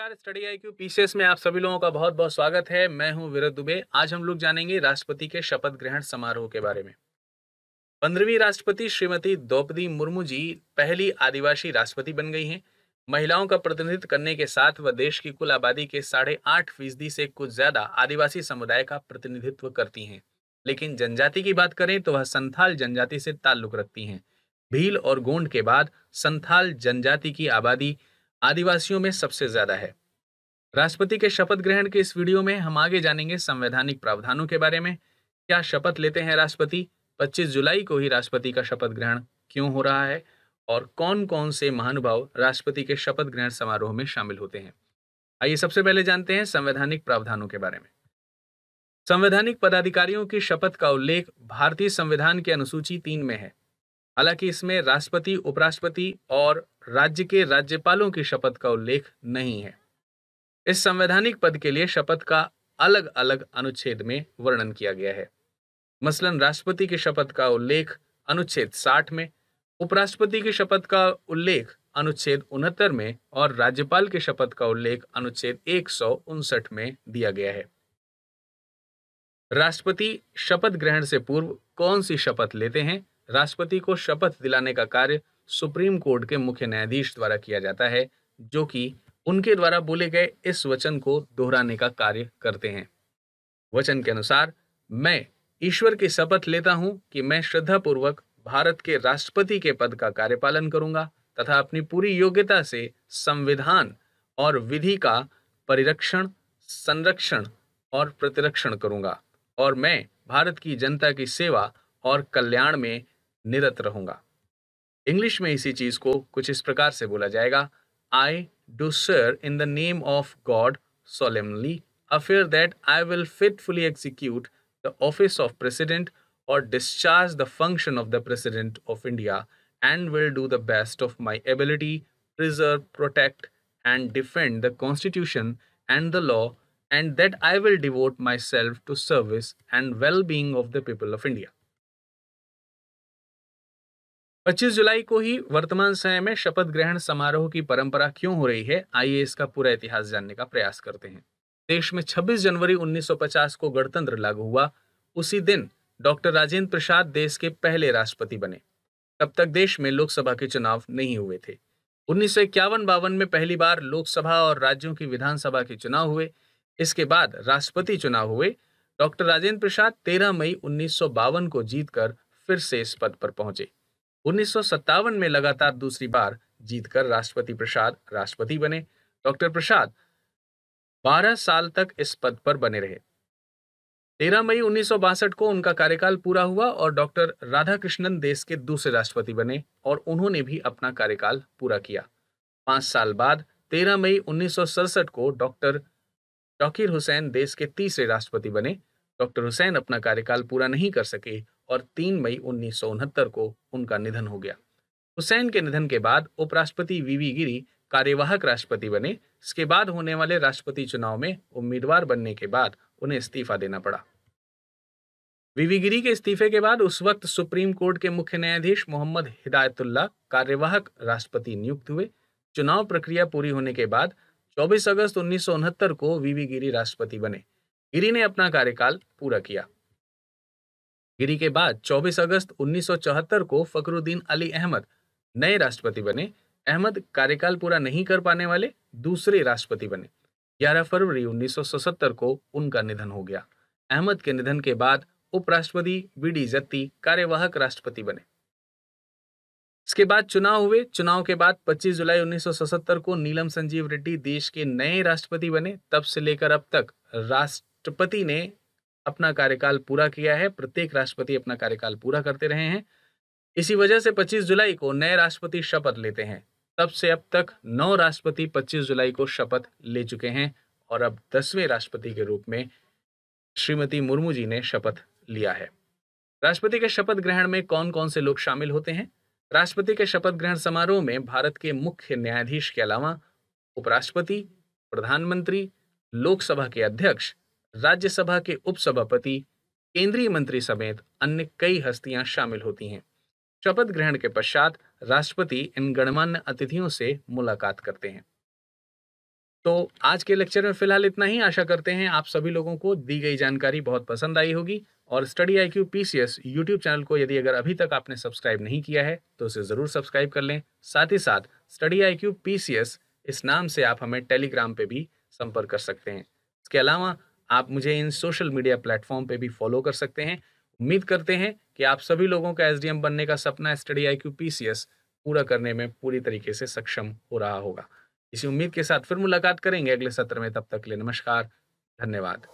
नमस्कार study I Q PCS में आप सभी लोगों का बहुत बहुत स्वागत है मैं हूं विरत दुबे आज हम लोग जानेंगे राष्ट्रपति के शपथ ग्रहण समारोह के बारे में पंद्रहवीं राष्ट्रपति श्रीमती द्रौपदी मुर्मू जी पहली आदिवासी राष्ट्रपति बन गई हैं महिलाओं का प्रतिनिधित्व करने के साथ वह देश की कुल आबादी के साढ़े आठ फीसदी से कुछ ज्यादा आदिवासी समुदाय का प्रतिनिधित्व करती हैं लेकिन जनजाति की बात करें तो वह संथाल जनजाति से ताल्लुक रखती हैं भील और गोंड के बाद संथाल जनजाति की आबादी आदिवासियों में सबसे ज्यादा है राष्ट्रपति के शपथ ग्रहण के इस वीडियो में हम आगे जानेंगे संवैधानिक प्रावधानों के बारे में क्या शपथ लेते हैं राष्ट्रपति 25 जुलाई को ही राष्ट्रपति का शपथ ग्रहण क्यों हो रहा है और कौन कौन से महानुभाव राष्ट्रपति के शपथ ग्रहण समारोह में शामिल होते हैं आइए सबसे पहले जानते हैं संवैधानिक प्रावधानों के बारे में संवैधानिक पदाधिकारियों की शपथ का उल्लेख भारतीय संविधान के अनुसूची तीन में है हालांकि इसमें राष्ट्रपति उपराष्ट्रपति और राज्य के राज्यपालों की शपथ का उल्लेख नहीं है इस संवैधानिक पद के लिए शपथ का अलग अलग अनुच्छेद में वर्णन किया गया है मसलन राष्ट्रपति की शपथ का उल्लेख अनुच्छेद 60 में उपराष्ट्रपति की शपथ का उल्लेख अनुच्छेद उनहत्तर में और राज्यपाल के शपथ का उल्लेख अनुच्छेद एक में दिया गया है राष्ट्रपति शपथ ग्रहण से पूर्व कौन सी शपथ लेते हैं राष्ट्रपति को शपथ दिलाने का कार्य सुप्रीम कोर्ट के मुख्य न्यायाधीश द्वारा किया जाता है जो कि उनके द्वारा बोले गए इस वचन को दोहराने का कार्य करते हैं वचन के अनुसार मैं ईश्वर की शपथ लेता हूं कि मैं श्रद्धापूर्वक भारत के राष्ट्रपति के पद का कार्यपालन करूंगा तथा अपनी पूरी योग्यता से संविधान और विधि का परिरक्षण संरक्षण और प्रतिरक्षण करूंगा और मैं भारत की जनता की सेवा और कल्याण में निरत रहूंगा इंग्लिश में इसी चीज को कुछ इस प्रकार से बोला जाएगा I do swear in the name of God solemnly affirm that I will faithfully execute the office of president और discharge the function of the president of India and will do the best of my ability preserve protect and defend the constitution and the law and that I will devote myself to service and well being of the people of India 25 जुलाई को ही वर्तमान समय में शपथ ग्रहण समारोह की परंपरा क्यों हो रही है आइए इसका पूरा इतिहास जानने का प्रयास करते हैं देश में 26 जनवरी 1950 को गणतंत्र लागू हुआ उसी दिन डॉक्टर राजेंद्र प्रसाद देश के पहले राष्ट्रपति बने तब तक देश में लोकसभा के चुनाव नहीं हुए थे उन्नीस सौ इक्यावन बावन में पहली बार लोकसभा और राज्यों की विधानसभा के चुनाव हुए इसके बाद राष्ट्रपति चुनाव हुए डॉक्टर राजेंद्र प्रसाद 13 मई उन्नीस को जीतकर फिर से इस पद पर पहुंचे उन्नीस में लगातार दूसरी बार जीतकर राष्ट्रपति प्रसाद राष्ट्रपति बने डॉक्टर प्रसाद 12 साल तक इस पद पर बने रहे 13 मई उन्नीस को उनका कार्यकाल पूरा हुआ और डॉक्टर राधाकृष्णन देश के दूसरे राष्ट्रपति बने और उन्होंने भी अपना कार्यकाल पूरा किया पांच साल बाद 13 मई उन्नीस को डॉक्टर टकीर हुसैन देश के तीसरे राष्ट्रपति बने डॉक्टर हुसैन अपना कार्यकाल पूरा नहीं कर सके और तीन मई उन्नीस को उनका निधन हो गया हुसैन के निधन के बाद उपराष्ट्रपति वीवी गिरी कार्यवाहक राष्ट्रपति बने इसके बाद होने वाले राष्ट्रपति चुनाव में उम्मीदवार बनने के बाद उन्हें इस्तीफा देना पड़ा वीवी गिरी के इस्तीफे के बाद उस वक्त सुप्रीम कोर्ट के मुख्य न्यायाधीश मोहम्मद हिदायतुल्ला कार्यवाहक राष्ट्रपति नियुक्त हुए चुनाव प्रक्रिया पूरी होने के बाद 24 अगस्त उन्नीस को वीवी गिरी राष्ट्रपति बने गिरी ने अपना कार्यकाल पूरा किया गिरी के बाद 24 अगस्त 1974 को फकरुद्दीन अली अहमद नए राष्ट्रपति बने अहमद कार्यकाल पूरा नहीं कर पाने वाले दूसरे राष्ट्रपति बने 11 फरवरी 1977 को उनका निधन हो गया अहमद के निधन के बाद उपराष्ट्रपति बी डी जत्ती कार्यवाहक राष्ट्रपति बने इसके बाद चुनाव हुए चुनाव के बाद 25 जुलाई 1977 को नीलम संजीव रेड्डी देश के नए राष्ट्रपति बने तब से लेकर अब तक राष्ट्र राष्ट्रपति ने अपना कार्यकाल पूरा किया है प्रत्येक राष्ट्रपति अपना कार्यकाल पूरा करते रहे हैं इसी वजह से 25 जुलाई को नए राष्ट्रपति शपथ लेते हैं तब से अब तक नौ राष्ट्रपति 25 जुलाई को शपथ ले चुके हैं और अब दसवें राष्ट्रपति के रूप में श्रीमती मुर्मू जी ने शपथ लिया है राष्ट्रपति के शपथ ग्रहण में कौन कौन से लोग शामिल होते हैं राष्ट्रपति के शपथ ग्रहण समारोह में भारत के मुख्य न्यायाधीश के अलावा उपराष्ट्रपति प्रधानमंत्री लोकसभा के अध्यक्ष राज्यसभा के उपसभापति केंद्रीय मंत्री समेत अन्य कई हस्तियां शामिल होती हैं शपथ ग्रहण के पश्चात राष्ट्रपति इन गणमान्य अतिथियों से मुलाकात करते हैं तो आज के लेक्चर में फिलहाल इतना ही आशा करते हैं आप सभी लोगों को दी गई जानकारी बहुत पसंद आई होगी और study IQ P YouTube channel को यदि अगर अभी तक आपने सब्सक्राइब नहीं किया है तो उसे ज़रूर सब्सक्राइब कर लें साथ ही साथ स्टडी आई क्यू पीसीएस इस नाम से आप हमें टेलीग्राम पे भी संपर्क कर सकते हैं इसके अलावा आप मुझे इन सोशल मीडिया प्लेटफॉर्म पे भी फॉलो कर सकते हैं उम्मीद करते हैं कि आप सभी लोगों का एस बनने का सपना स्टडी आई क्यू पूरा करने में पूरी तरीके से सक्षम हो रहा होगा इसी उम्मीद के साथ फिर मुलाकात करेंगे अगले सत्र में तब तक के लिए नमस्कार धन्यवाद